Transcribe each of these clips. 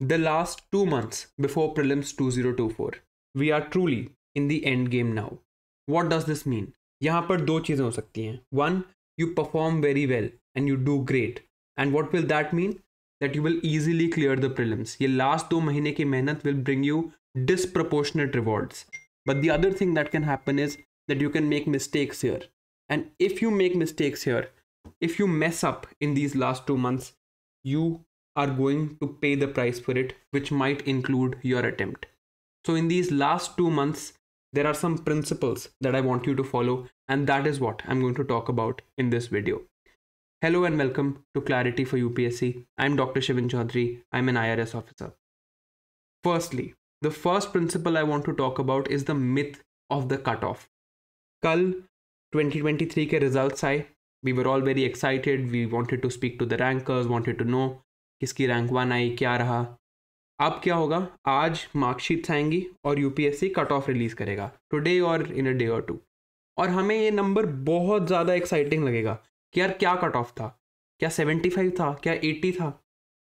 the last two months before prelims 2024 we are truly in the end game now what does this mean yahan par do cheeze ho one you perform very well and you do great and what will that mean that you will easily clear the prelims ye last two mahine ki will bring you disproportionate rewards but the other thing that can happen is that you can make mistakes here and if you make mistakes here if you mess up in these last two months you are going to pay the price for it, which might include your attempt. So, in these last two months, there are some principles that I want you to follow, and that is what I'm going to talk about in this video. Hello and welcome to Clarity for UPSC. I'm Dr. Shivan Chaudhary, I'm an IRS officer. Firstly, the first principle I want to talk about is the myth of the cutoff. कल 2023 results hai. We were all very excited. We wanted to speak to the rankers. Wanted to know. किसकी rank one आई क्या रहा अब क्या होगा आज marksheets आएंगी और यू कट ऑफ रिलीज़ करेगा टुडे और इन अ डे और टू और हमें ये नंबर बहुत ज़्यादा एक्साइटिंग लगेगा कि यार क्या कट ऑफ था क्या सेवेंटी फाइव था क्या एट्टी था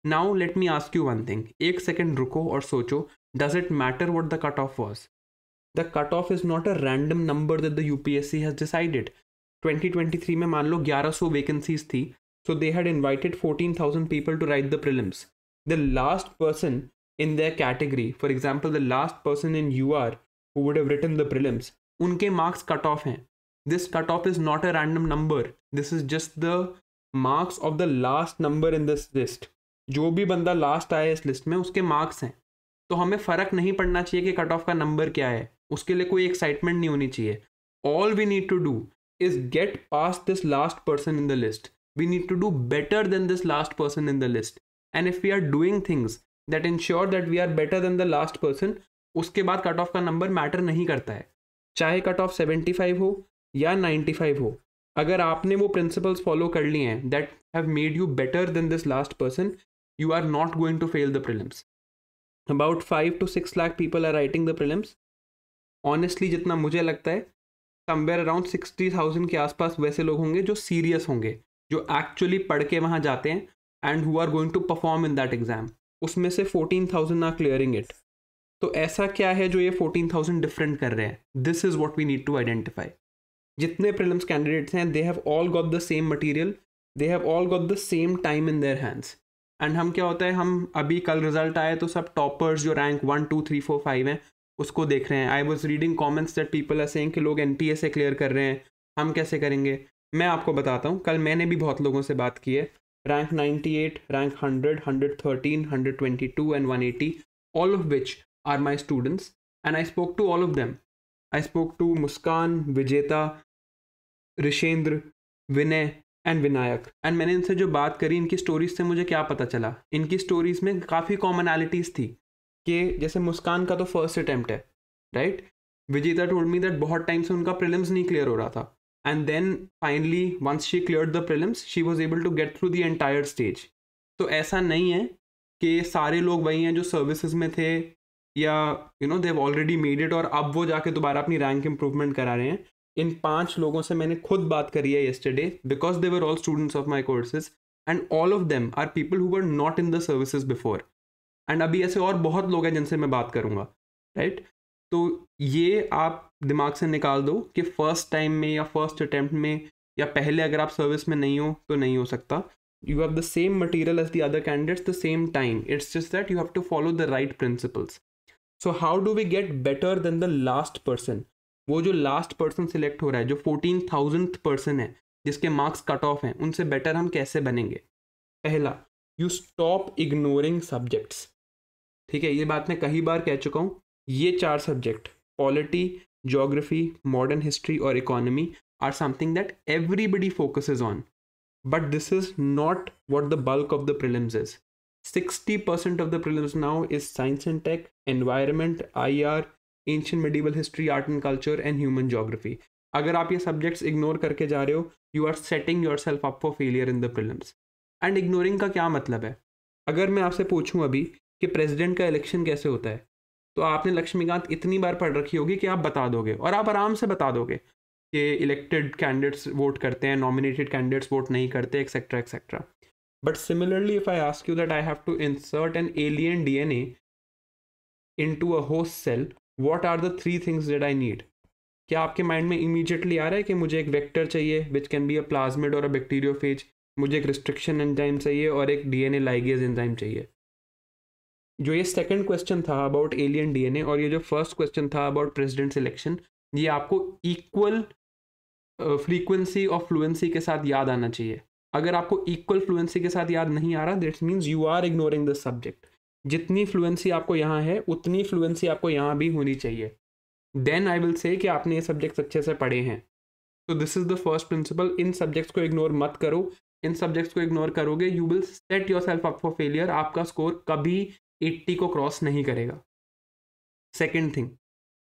now let me ask you one thing एक सेकेंड रुको और सोचो does it matter what the cut off was the cut off is not a random number that the U P S C has decided twenty twenty three में मान लो ग्यारह सौ vacancies थी So they had invited 14,000 people to write the prelims. The last person in their category, for example, the last person in UR who would have written the prelims, unke marks cut off hain. This cut off is not a random number. This is just the marks of the last number in this list. जो भी बंदा last आया इस list में उसके marks हैं तो हमें फ़र्क नहीं पड़ना चाहिए कि कट ऑफ का नंबर क्या है उसके लिए कोई एक्साइटमेंट नहीं होनी चाहिए all we need to do is get past this last person in the list we need to do better than this last person in the list and if we are doing things that ensure that we are better than the last person उसके बाद cut off का number matter नहीं करता है चाहे cut off seventy five हो या ninety five हो अगर आपने वो प्रिंसिपल्स फॉलो कर लिए हैं that have made you better than this last person you are not going to fail the prelims about five to six lakh people are writing the prelims honestly जितना मुझे लगता है समवेयर अराउंड सिक्सटी थाउजेंड के आसपास वैसे लोग होंगे जो सीरियस होंगे जो एक्चुअली पढ़ के वहाँ जाते हैं and who are going to perform in that exam उसमें से fourteen thousand are clearing it तो ऐसा क्या है जो ये फोर्टीन थाउजेंड डिफरेंट कर रहे हैं this is what we need to identify जितने प्रिलम्स कैंडिडेट्स हैं they have all got the same material they have all got the same time in their hands and हम क्या होता है हम अभी कल रिजल्ट आए तो सब टॉपर्स जो rank one two three four five हैं उसको देख रहे हैं I was reading comments that people are saying कि लोग एन ए से क्लियर कर रहे हैं हम कैसे करेंगे मैं आपको बताता हूँ कल मैंने भी बहुत लोगों से बात की है rank 98, rank 100, 113, 122 and 180, all of which are my students and I spoke to all of them I spoke to Muskan Vijeta Rishendra Vinay and Vinayak and मैंने इनसे जो बात करी इनकी स्टोरीज से मुझे क्या पता चला इनकी स्टोरीज में काफ़ी कॉमनैलिटीज़ थी कि जैसे मुस्कान का तो फर्स्ट अटैम्प्ट है right Vijeta told me that बहुत टाइम से उनका प्रिलिम्स नहीं क्लियर हो रहा था and then finally once she cleared the prelims she was able to get through the entire stage तो ऐसा नहीं है कि सारे लोग वही हैं जो सर्विसेज में थे या you know they've already made it और अब वो जाके दोबारा अपनी रैंक इंप्रूवमेंट करा रहे हैं इन पांच लोगों से मैंने खुद बात करी है yesterday because they were all students of my courses and all of them are people who were not in the services before and अभी ऐसे और बहुत लोग हैं जिनसे मैं बात करूंगा राइट right? तो ये आप दिमाग से निकाल दो कि फर्स्ट टाइम में या फर्स्ट अटैम्प्ट में या पहले अगर आप सर्विस में नहीं हो तो नहीं हो सकता you have the same material as the other candidates the same time it's just that you have to follow the right principles so how do we get better than the last person वो जो last person select हो रहा है जो fourteen thousand person है जिसके marks cut off हैं उनसे बेटर हम कैसे बनेंगे पहला यू स्टॉप इग्नोरिंग सब्जेक्ट्स ठीक है ये बात मैं कई बार कह चुका हूँ ये चार subject polity geography modern history और economy are something that everybody focus is on but this is not what the bulk of the prelims is sixty percent of the prelims now is science and tech environment I R ancient medieval history art and culture and human geography. अगर आप ये subjects ignore करके जा रहे हो you are setting yourself up for failure in the prelims and ignoring का क्या मतलब है अगर मैं आपसे पूछूं अभी कि प्रेसिडेंट का इलेक्शन कैसे होता है तो आपने लक्ष्मीकांत इतनी बार पढ़ रखी होगी कि आप बता दोगे और आप आराम से बता दोगे कि इलेक्टेड कैंडिडेट्स वोट करते हैं नॉमिनेटेड कैंडिडेट्स वोट नहीं करते etcetera etcetera but similarly if I ask you that I have to insert an alien D N A into a host cell what are the three things that I need क्या आपके mind में immediately आ रहा है कि मुझे एक vector चाहिए which can be a plasmid और अ बैक्टीरियोफेज मुझे एक रिस्ट्रिक्शन एंजाइम चाहिए और एक D N A ligase enzyme चाहिए जो ये सेकंड क्वेश्चन था अबाउट एलियन डीएनए और ये जो फर्स्ट क्वेश्चन था अबाउट प्रेसिडेंट सिलेक्शन ये आपको इक्वल फ्रीक्वेंसी और फ्लुएंसी के साथ याद आना चाहिए अगर आपको इक्वल फ्लुएंसी के साथ याद नहीं आ रहा that's means you are ignoring the subject जितनी फ्लुएंसी आपको यहाँ है उतनी फ्लुएंसी आपको यहाँ भी होनी चाहिए देन आई विल से कि आपने ये सब्जेक्ट्स अच्छे से पढ़े हैं तो this is the first principle इन सब्जेक्ट्स को इग्नोर मत करो इन सब्जेक्ट्स को इग्नोर करोगे you will set yourself up for failure आपका स्कोर कभी एट्टी को क्रॉस नहीं करेगा second thing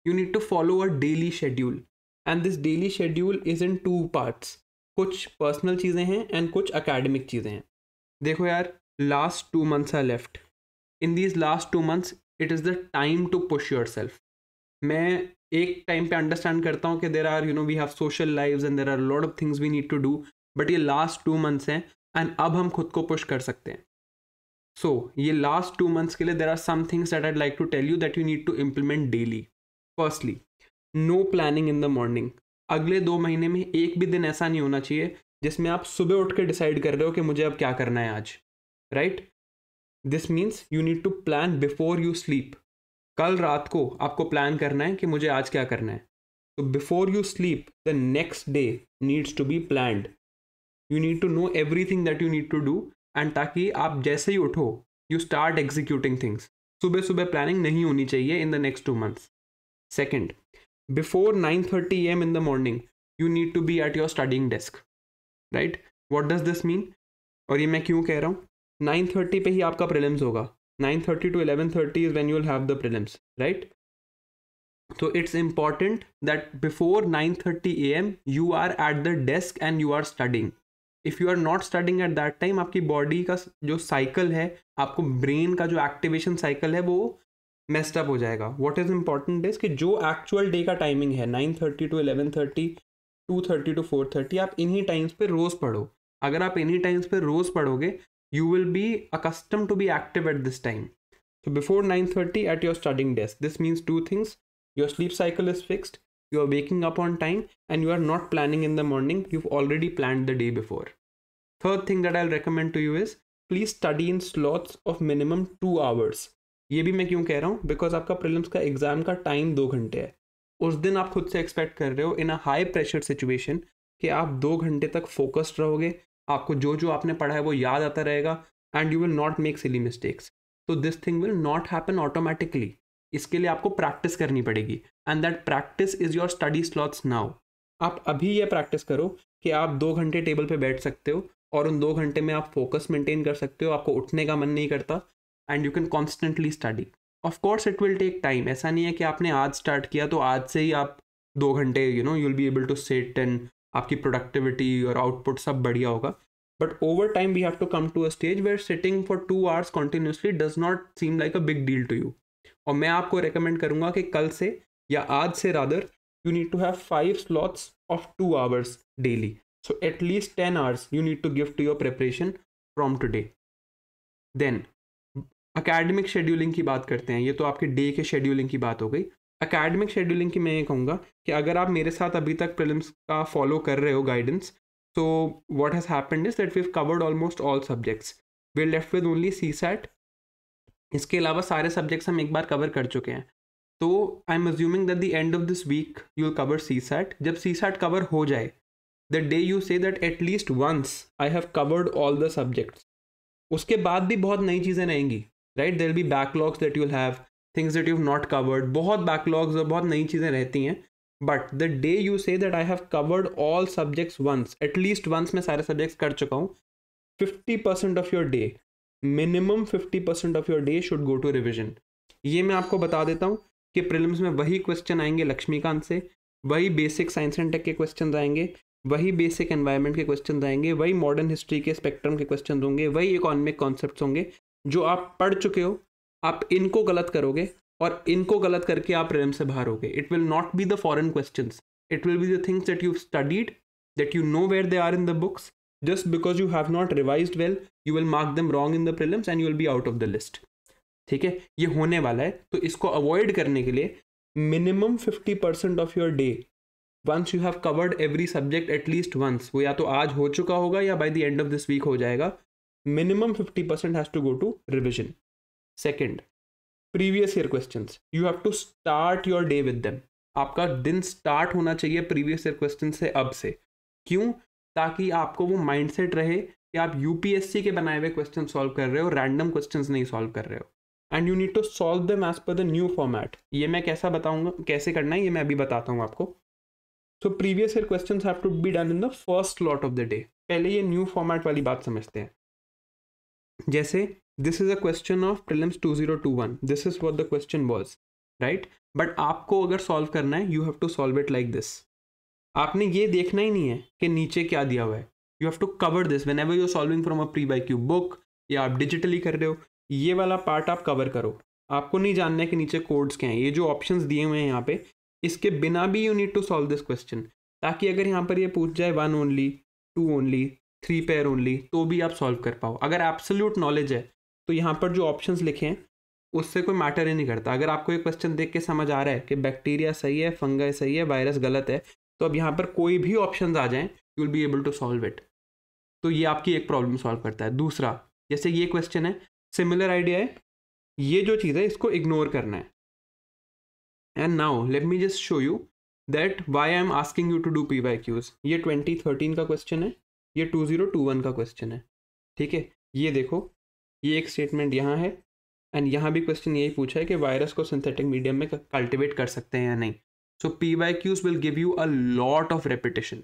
you need to follow a daily schedule and this daily schedule is in two parts कुछ पर्सनल चीज़ें हैं एंड कुछ अकेडमिक चीज़ें हैं देखो यार last two months are left in these last two months it is the time to push yourself मैं एक टाइम पे अंडरस्टैंड करता हूँ कि there are you know we have social lives and there are lot of things we need to do but ये last two months हैं and अब हम खुद को पुश कर सकते हैं सो ये लास्ट टू मंथ्स के लिए there are some things that I'd like to tell you that you need to implement daily firstly no planning in the morning अगले दो महीने में एक भी दिन ऐसा नहीं होना चाहिए जिसमें आप सुबह उठ के डिसाइड कर रहे हो कि मुझे अब क्या करना है आज right this means you need to plan before you sleep कल रात को आपको प्लान करना है कि मुझे आज क्या करना है तो before you sleep the next day needs to be planned you need to know everything that you need to do and ताकि आप जैसे ही उठो यू स्टार्ट एग्जीक्यूटिंग थिंग्स सुबह सुबह प्लानिंग नहीं होनी चाहिए in the next two months second before nine thirty AM in the morning you need to be at your studying desk right what does this mean और ये मैं क्यों कह रहा हूँ नाइन थर्टी पर ही आपका प्रिलिम्स होगा nine thirty to eleven thirty is when you'll have the prelims right तो it's important that before nine thirty A M you are at the desk and you are studying if you are not starting at that time आपकी body का जो cycle है आपको brain का जो activation cycle है वो मेस्टअप हो जाएगा वॉट इज़ इम्पॉर्टेंट इज़ कि जो एक्चुअल डे का टाइमिंग है nine thirty to eleven thirty two thirty to four thirty आप इन्हीं टाइम्स पर रोज़ पढ़ो अगर आप इन्हीं टाइम्स पर रोज़ पढ़ोगे you will be accustomed to be active at this time before nine thirty at your starting desk this means two things your sleep cycle is fixed you are waking up on time and you are not planning in the morning you already plan the day before third thing that I recommend to you is please study in slots of minimum two hours ये भी मैं क्यों कह रहा हूँ because आपका prelims का exam का टाइम दो घंटे है उस दिन आप खुद से एक्सपेक्ट कर रहे हो in a high pressure situation कि आप दो घंटे तक फोकस्ड रहोगे आपको जो जो आपने पढ़ा है वो याद आता रहेगा and you will not make silly mistakes तो this thing will not happen automatically इसके लिए आपको प्रैक्टिस करनी पड़ेगी and that practice is your study slots now आप अभी ये प्रैक्टिस करो कि आप दो घंटे टेबल पे बैठ सकते हो और उन दो घंटे में आप फोकस मेंटेन कर सकते हो आपको उठने का मन नहीं करता and you can constantly study of course it will take time ऐसा नहीं है कि आपने आज स्टार्ट किया तो आज से ही आप दो घंटे you know you will be able to set and आपकी प्रोडक्टिविटी और आउटपुट सब बढ़िया होगा but over time we have to come to a stage where sitting for two hours continuously does not seem like a big deal to you और मैं आपको recommend करूँगा कि कल से या आज से rather you need to have five slots of two hours daily So at least 10 hours you need to give to your preparation from today. Then academic scheduling की बात करते हैं ये तो आपके डे के शेड्यूलिंग की बात हो गई अकेडमिक शेड्यूलिंग की मैं ये कहूँगा कि अगर आप मेरे साथ अभी तक प्रिलिम्स का फॉलो कर रहे हो गाइडेंस तो what has happened is that we covered almost all subjects we left with only C SAT इसके अलावा सारे सब्जेक्ट्स हम एक बार कवर कर चुके हैं तो I am assuming that the end of this week you will cover C SAT जब सी सैट कवर हो जाए the day you say that least once I have covered all the subjects उसके बाद भी बहुत नई चीज़ें रहेंगी right there be backlogs that you'll have things that you not covered बहुत बैकलॉग्स और बहुत नई चीज़ें रहती हैं but the day you say that I have covered all subjects once at least once मैं सारे सब्जेक्ट्स कर चुका हूँ fifty percent of your day minimum fifty percent of your day should go to revision ये मैं आपको बता देता हूँ कि प्रिलिम्स में वही क्वेश्चन आएंगे लक्ष्मीकांत से वही बेसिक साइंस एंड टेक के क्वेश्चन आएंगे वही बेसिक एनवायरनमेंट के क्वेश्चन आएंगे वही मॉडर्न हिस्ट्री के स्पेक्ट्रम के क्वेश्चन होंगे वही इकोनॉमिक कॉन्सेप्ट होंगे जो आप पढ़ चुके हो आप इनको गलत करोगे और इनको गलत करके आप रेम से बाहर होगे it will not be the foreign question it will be the things that you studied that you know where they are in the books just because you have not revise well you will mark them wrong in the prelims and you will be out of the list ठीक है ये होने वाला है तो इसको avoid करने के लिए minimum fifty percent of your day once you have covered every subject at least once वो या तो आज हो चुका होगा या by the end of this week हो जाएगा minimum fifty percent has to go to revision second previous year question you have to start your day with them आपका दिन स्टार्ट होना चाहिए प्रीवियस ईयर क्वेश्चन से अब से क्यों ताकि आपको वो माइंड सेट रहे कि आप यूपीएससी के बनाए हुए क्वेश्चन सॉल्व कर रहे हो रैंडम क्वेश्चन नहीं सॉल्व कर रहे हो and you need to solve them as per the new format ये मैं कैसा बताऊंगा कैसे करना है ये मैं अभी बताता हूँ आपको so previous year question have to be done in the first lot of the day पहले ये न्यू फॉर्मेट वाली बात समझते हैं जैसे this is a question of prelims two two zero one this is what the question was right but आपको अगर solve करना है you have to solve it like this आपने ये देखना ही नहीं है कि नीचे क्या दिया हुआ है you have to cover this whenever you solving from a P Y Q book या आप डिजिटली कर रहे हो ये वाला पार्ट आप कवर करो आपको नहीं जानना है कि नीचे कोड्स क्या हैं ये जो ऑप्शंस दिए हुए हैं यहाँ पे इसके बिना भी you need to solve this question ताकि अगर यहाँ पर ये पूछ जाए one only two only three pair only तो भी आप सॉल्व कर पाओ अगर एब्सोल्यूट नॉलेज है तो यहाँ पर जो ऑप्शन लिखे हैं उससे कोई मैटर ही नहीं करता अगर आपको ये क्वेश्चन देख के समझ आ रहा है कि बैक्टीरिया सही है फंगस सही है वायरस गलत है तो अब यहाँ पर कोई भी ऑप्शन आ जाएँ you will be able to solve it तो ये आपकी एक प्रॉब्लम सॉल्व करता है दूसरा जैसे ये क्वेश्चन है सिमिलर आइडिया है ये जो चीज़ है इसको इग्नोर करना है and now let me just show you that why I am asking you to do PYQs ये 2013 का क्वेश्चन है ये 2021 का क्वेश्चन है ठीक है ये देखो ये एक स्टेटमेंट यहाँ है एंड यहाँ भी क्वेश्चन यही पूछा है कि वायरस को सिंथेटिक मीडियम में कल्टिवेट कर सकते हैं या नहीं so P Y Qs will give you a lot of repetition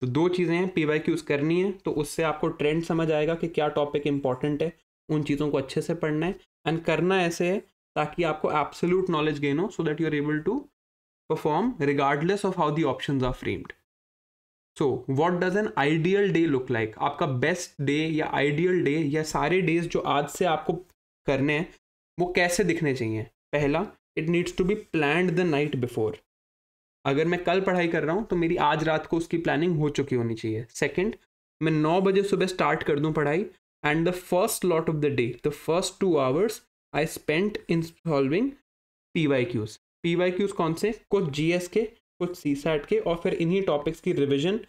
तो दो चीज़ें हैं पी वाई क्यूज करनी है तो उससे आपको ट्रेंड समझ आएगा कि क्या टॉपिक इंपॉर्टेंट है उन चीज़ों को अच्छे से पढ़ना है एंड करना ऐसे है ताकि आपको एब्सोल्यूट नॉलेज गेन हो so that you are able to perform regardless of how the option are framed so what does an ideal day look like आपका बेस्ट डे या आइडियल डे या सारे डेज जो आज से आपको करने हैं वो कैसे दिखने चाहिए पहला it needs to be plan the night before अगर मैं कल पढ़ाई कर रहा हूँ तो मेरी आज रात को उसकी प्लानिंग हो चुकी होनी चाहिए सेकेंड मैं नौ बजे सुबह स्टार्ट कर दूँ पढ़ाई and the first lot of the day the first two hours I spent in solving P Y Qs P Y Qs कौन से कुछ जी एस के कुछ सी सैट के और फिर इन्हीं टॉपिक्स की रिविजन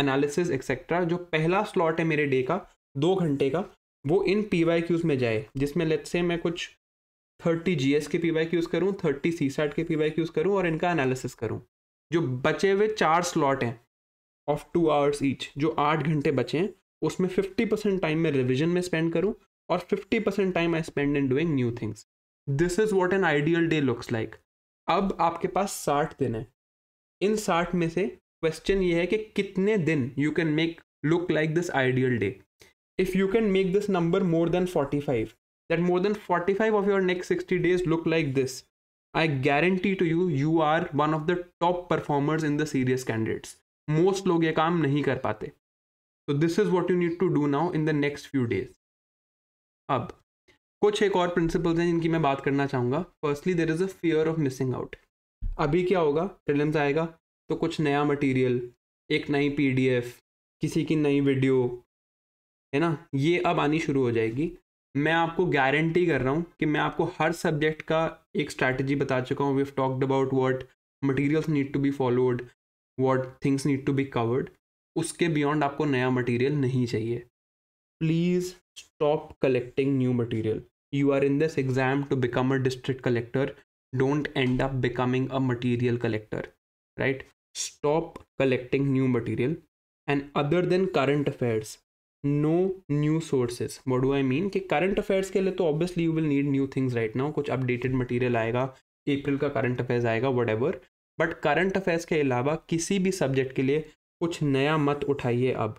एनालिसिस एक्सेट्रा जो पहला स्लॉट है मेरे डे का दो घंटे का वो इन पी वाई क्यूज में जाए जिसमें लेट से मैं कुछ थर्टी जी एस के पी वाई क्यूज करूँ थर्टी सी सैट के पी वाई क्यूज करूँ और इनका एनालिसिस करूँ जो बचे हुए चार स्लॉट हैं ऑफ टू आवर्स ईच जो आठ घंटे बचे हैं उसमें फिफ्टी परसेंट टाइम में रिविजन में स्पेंड करूँ और 50% percent time I spend in doing new things this is what an ideal day looks like अब आपके पास साठ दिन है इन साठ में से क्वेश्चन ये है कि कितने दिन you can make look like this ideal day if you can make this number more than forty five that more than forty five of your next sixty days look like this I guarantee to you you are one of the top performers in the serious candidates most लोग ये काम नहीं कर पाते तो this is what you need to do now in the next few days अब कुछ एक और प्रिंसिपल्स हैं जिनकी मैं बात करना चाहूँगा firstly there is a fear of missing out अभी क्या होगा फिल्म आएगा तो कुछ नया मटेरियल एक नई पी किसी की नई वीडियो है ना ये अब आनी शुरू हो जाएगी मैं आपको गारंटी कर रहा हूँ कि मैं आपको हर सब्जेक्ट का एक स्ट्रैटेजी बता चुका हूँ we have talked about what materials need to be followed what things need to be covered उसके बियॉन्ड आपको नया मटीरियल नहीं चाहिए please stop collecting new material you are in this exam to become a district collector don't end up becoming a material collector right stop collecting new material and other than current affairs no new sources what do I mean कि current affairs के लिए तो obviously you will need new things right now कुछ updated material आएगा April का current affairs आएगा whatever but current affairs के अलावा किसी भी सब्जेक्ट के लिए कुछ नया मत उठाइए अब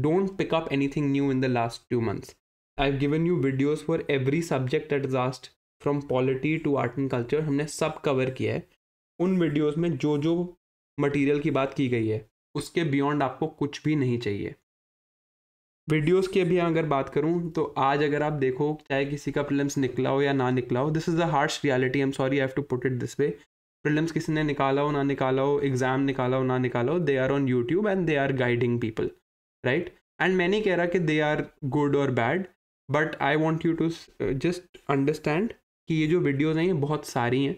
Don't pick up anything new in the last two months. I've given you videos for every subject that is asked from polity to art and culture हमने सब कवर किया है उन वीडियोस में जो जो मटेरियल की बात की गई है उसके बियॉन्ड आपको कुछ भी नहीं चाहिए वीडियोस की भी अगर बात करूं तो आज अगर आप देखो चाहे किसी का प्रिलिम्स निकला हो या ना निकला हो this is a harsh reality I am sorry have to put it this way prelims किसी ने निकाला हो ना निकाला हो एग्ज़ाम निकाला हो ना निकाला हो they are on YouTube and they are guiding people right and many keh raha कि they are good or bad but I want you to uh, just understand कि ये जो वीडियोज़ हैं ये बहुत सारी हैं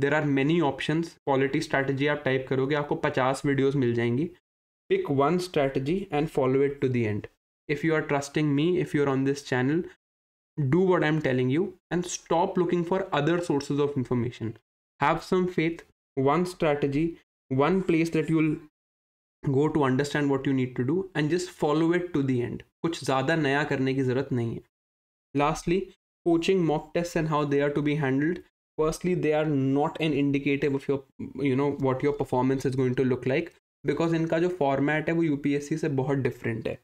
there are many option quality strategy आप टाइप करोगे आपको पचास वीडियोस मिल जाएंगी pick one strategy and follow it to the end if you are trusting me if you are on this channel do what I am telling you and stop looking for other sources of information have some faith one strategy one place that you'll go to understand what you need to do and just follow it to the end कुछ ज़्यादा नया करने की ज़रूरत नहीं है lastly coaching mock test and how they are to be handled firstly they are not an indicative of your you know what your performance is going to look like because इनका जो फॉर्मेट है वो सी से बहुत different है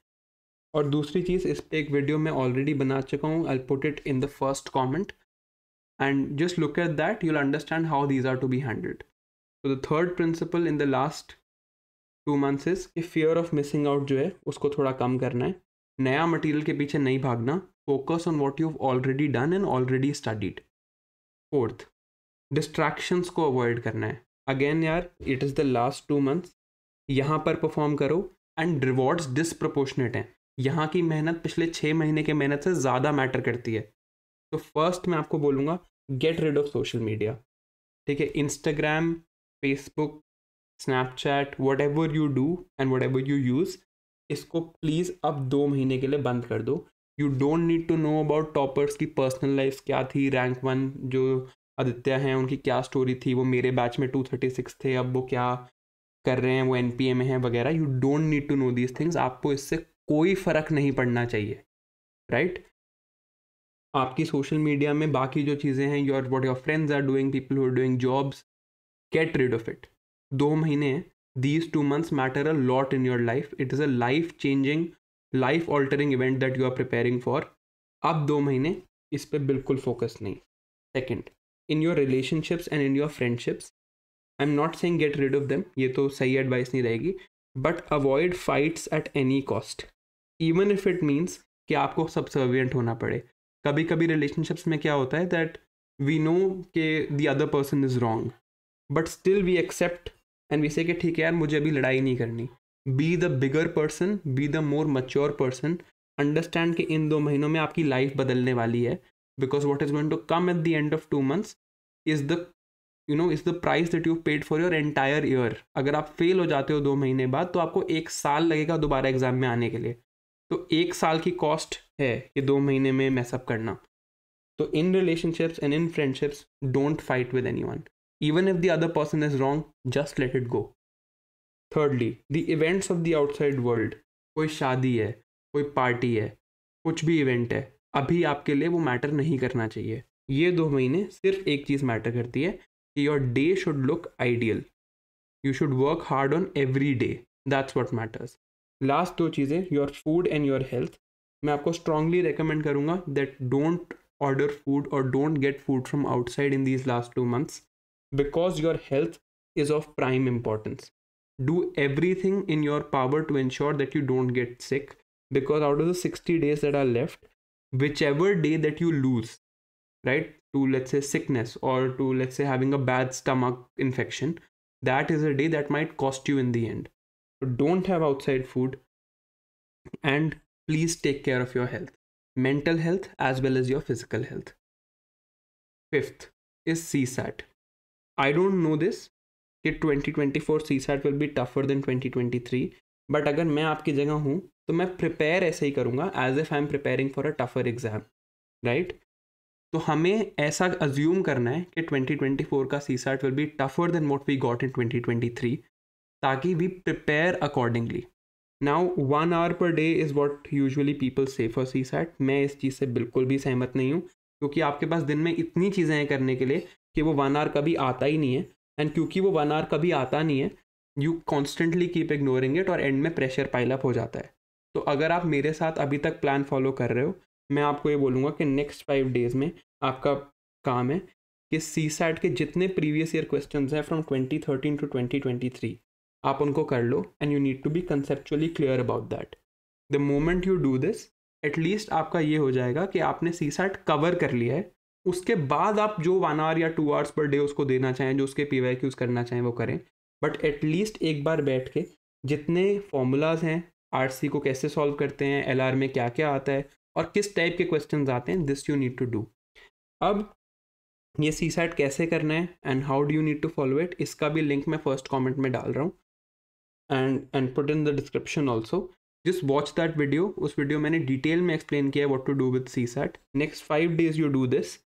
और दूसरी चीज़ इस पर एक वीडियो मैं ऑलरेडी बना चुका हूँ I put it in the first comment and just look at that you'll understand how these are to be handled so the third principle in the last two months is कि fear of missing out जो है उसको थोड़ा कम करना है नया material के पीछे नहीं भागना focus on what you already done and already studied fourth distractions को अवॉइड करना है अगेन यार it is the last two months यहाँ पर परफॉर्म करो एंड रिवॉर्ड्स डिसप्रपोर्शनेट हैं यहाँ की मेहनत पिछले छः महीने के मेहनत से ज़्यादा मैटर करती है तो फर्स्ट मैं आपको बोलूँगा get rid of social media ठीक है Instagram Facebook Snapchat whatever you do and whatever you use इसको प्लीज़ अब दो महीने के लिए बंद कर दो you don't need to know about toppers की पर्सनल लाइफ क्या थी रैंक वन जो आदित्य हैं उनकी क्या स्टोरी थी वो मेरे बैच में टू थर्टी सिक्स थे अब वो क्या कर रहे हैं वो एन पी ए में हैं वगैरह you don't need to know these things आपको इससे कोई फ़र्क नहीं पड़ना चाहिए राइट right? आपकी सोशल मीडिया में बाकी जो चीज़ें हैं your what your friends are doing people who doing jobs get rid of it दो महीने हैं these two months matter a lot in your life it is a life changing life altering event that you are preparing for अब दो महीने इस पर बिल्कुल focus नहीं second in your relationships and in your friendships I am not saying get rid of them ये तो सही एडवाइस नहीं रहेगी but avoid fights at any cost even if it means कि आपको सबसर्वियंट होना पड़े कभी कभी रिलेशनशिप्स में क्या होता है दैट वी नो के the other person is wrong but still we accept and we say कि ठीक है यार मुझे अभी लड़ाई नहीं करनी be the bigger person be the more mature person understand कि इन दो महीनों में आपकी लाइफ बदलने वाली है because what is going to come at the end of two months is the you know is the price that you paid for your entire year अगर आप फेल हो जाते हो दो महीने बाद तो आपको एक साल लगेगा दोबारा एग्जाम में आने के लिए तो एक साल की कॉस्ट है ये दो महीने में मैसअप करना तो in relationships and in friendships don't fight with anyone Even if the other person is wrong, just let it go. Thirdly, the events of the outside world. कोई शादी है कोई पार्टी है कुछ भी इवेंट है अभी आपके लिए वो मैटर नहीं करना चाहिए ये दो महीने सिर्फ एक चीज़ मैटर करती है कि your day should look ideal you should work hard on every day that's what matters last दो चीज़ें your food and your health मैं आपको स्ट्रांगली रिकमेंड करूँगा दैट डोंट ऑर्डर फूड और don't get food from outside in these last two months because your health is of prime importance. Do everything in your power to ensure that you don't get sick because out of the 60 days that are left, whichever day that you lose, right, to let's say sickness or to let's say having a bad stomach infection, that is a day that might cost you in the end. So don't have outside food and please take care of your health, mental health as well as your physical health. Fifth is CSAT, I don't know this कि 2024 C four will be tougher than 2023 but अगर मैं आपकी जगह हूँ तो मैं prepare ऐसे ही करूँगा as if I am preparing for a tougher exam right तो हमें ऐसा अज्यूम करना है कि 2024 का CSAT will be tougher than what we got in 2023 ताकि we prepare accordingly now one hour per day is what usually people say for CSAT मैं इस चीज़ से बिल्कुल भी सहमत नहीं हूँ क्योंकि आपके पास दिन में इतनी चीज़ें हैं करने के लिए कि वो वन आर कभी आता ही नहीं है एंड क्योंकि वो वन आर कभी आता नहीं है you constantly keep ignoring it और एंड में प्रेशर पाइलअप हो जाता है तो अगर आप मेरे साथ अभी तक प्लान फॉलो कर रहे हो मैं आपको ये बोलूँगा कि नेक्स्ट फाइव डेज में आपका काम है कि सी सैट के जितने प्रीवियस ईयर क्वेश्चन हैं from twenty thirteen to twenty twenty three आप उनको कर लो and you need to be conceptually clear about that the moment you do this at least आपका ये हो जाएगा कि आपने सी सैट कवर कर लिया है उसके बाद आप जो वन आवर या टू आवर्स पर डे उसको देना चाहें जो उसके पी वाई क्यूज़ करना चाहें वो करें बट एटलीस्ट एक बार बैठ के जितने फॉर्मूलाज हैं आर सी को कैसे सॉल्व करते हैं एल आर में क्या क्या आता है और किस टाइप के क्वेश्चन आते हैं this you need to do अब ये सी सैट कैसे करना है and how do you need to follow it इसका भी लिंक मैं फर्स्ट कॉमेंट में डाल रहा हूँ and and put in the description also just watch that video उस वीडियो मैंने डिटेल में एक्सप्लेन किया है what to do with CSAT next five days you do this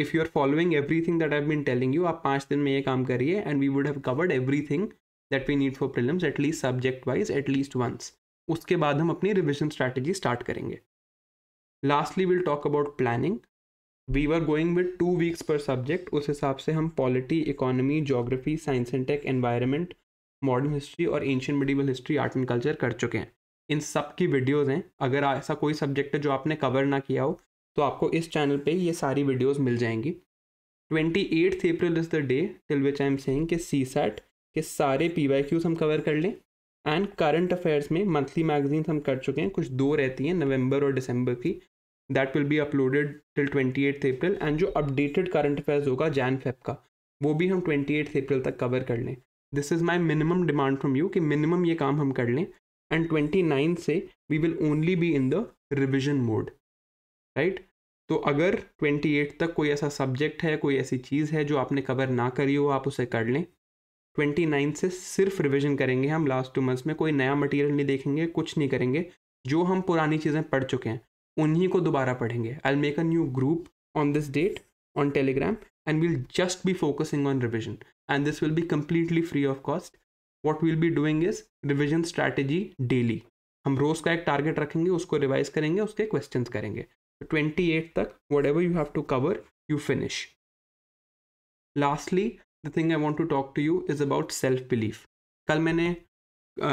if you are following everything that I been telling you आप पाँच दिन में ये काम करिए and we would have covered everything that we need for prelims at least subject wise at least once उसके बाद हम अपनी रिविजन स्ट्रैटेजी स्टार्ट करेंगे lastly will talk about planning we are going with two weeks per subject उस हिसाब से हम polity economy geography science and tech environment modern history और ancient medieval history art and culture कर चुके हैं इन सब की वीडियोज़ हैं अगर ऐसा कोई सब्जेक्ट है जो आपने कवर ना किया हो तो आपको इस चैनल पे ये सारी वीडियोस मिल जाएंगी twenty eighth April is the day till which I am saying कि सी सैट के सारे पी वाई क्यूज़ हम कवर कर लें एंड करंट अफेयर्स में मंथली मैगजीन्स हम कर चुके हैं कुछ दो रहती हैं नवंबर और दिसंबर की that will be uploaded till twenty eighth April and जो अपडेटेड करंट अफेयर्स होगा जैन फेब का वो भी हम ट्वेंटी एट्थ अप्रैल तक कवर कर लें this is my minimum demand from you कि मिनिमम ये काम हम कर लें एंड ट्वेंटी नाइन से we will only be in the revision mode right तो अगर 28 तक कोई ऐसा सब्जेक्ट है कोई ऐसी चीज़ है जो आपने कवर ना करी हो आप उसे कर लें 29 से सिर्फ रिवीजन करेंगे हम लास्ट टू मंथ्स में कोई नया मटेरियल नहीं देखेंगे कुछ नहीं करेंगे जो हम पुरानी चीज़ें पढ़ चुके हैं उन्हीं को दोबारा पढ़ेंगे I make a new group on this date on Telegram and will just be focusing on revision and this will be completely free of cost what will be doing is revision strategy daily हम रोज़ का एक target रखेंगे उसको revise करेंगे उसके question करेंगे twenty eight तक whatever you have to cover you finish lastly the thing I want to talk to you is about self belief कल मैंने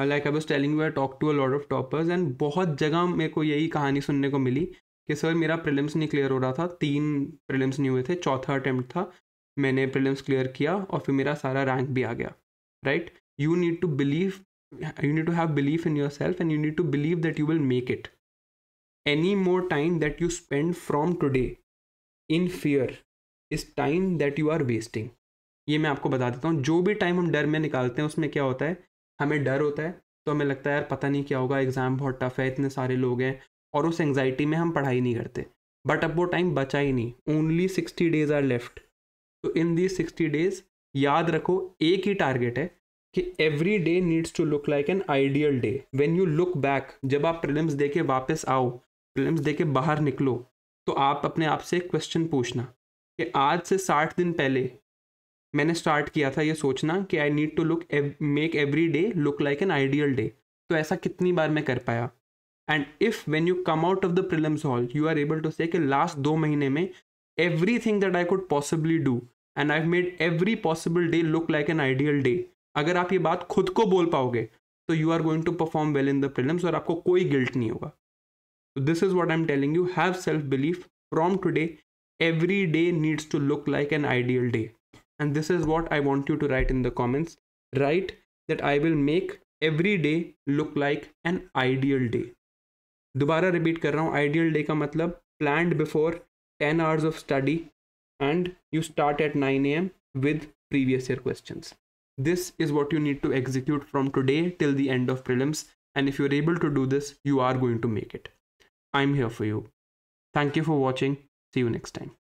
like I was telling you I talk to a lot of toppers and बहुत जगह मेरे को यही कहानी सुनने को मिली कि सर मेरा प्रिलिम्स नहीं क्लियर हो रहा था तीन प्रिलिम्स नहीं हुए थे चौथा अटैम्प्ट था मैंने प्रिलिम्स क्लियर किया और फिर मेरा सारा रैंक भी आ गया right you need to believe you need to have believe in yourself and you need to believe that you will make it any more time that you spend from today in fear is time that you are wasting ये मैं आपको बता देता हूँ जो भी time हम डर में निकालते हैं उसमें क्या होता है हमें डर होता है तो हमें लगता है यार पता नहीं क्या होगा एग्ज़ाम बहुत टफ है इतने सारे लोग हैं और उस एंगजाइटी में हम पढ़ाई नहीं करते बट अब वो टाइम बचा ही नहीं only sixty days are left तो इन दी सिक्सटी डेज याद रखो एक ही टारगेट है कि every day needs to look like an ideal day when you look back जब आप प्रिलिम्स दे के वापस आओ प्रीलिम्स दे के बाहर निकलो तो आप अपने आप से क्वेश्चन पूछना कि आज से साठ दिन पहले मैंने स्टार्ट किया था ये सोचना कि I need to look make every day look like an ideal day तो ऐसा कितनी बार मैं कर पाया and if when you come out of the prelims hall you are able to say कि लास्ट दो महीने में everything that I could possibly do and I made every possible day look like an ideal day अगर आप ये बात खुद को बोल पाओगे तो you are going to perform well in the prelims और आपको कोई गिल्ट नहीं होगा this is what i'm telling you have self belief from today every day needs to look like an ideal day and this is what i want you to write in the comments write that i will make every day look like an ideal day dobara repeat kar raha hu ideal day ka matlab planned before 10 hours of study and you start at 9 am with previous year questions this is what you need to execute from today till the end of prelims and if you're able to do this you are going to make it I'm here for you. Thank you for watching. See you next time.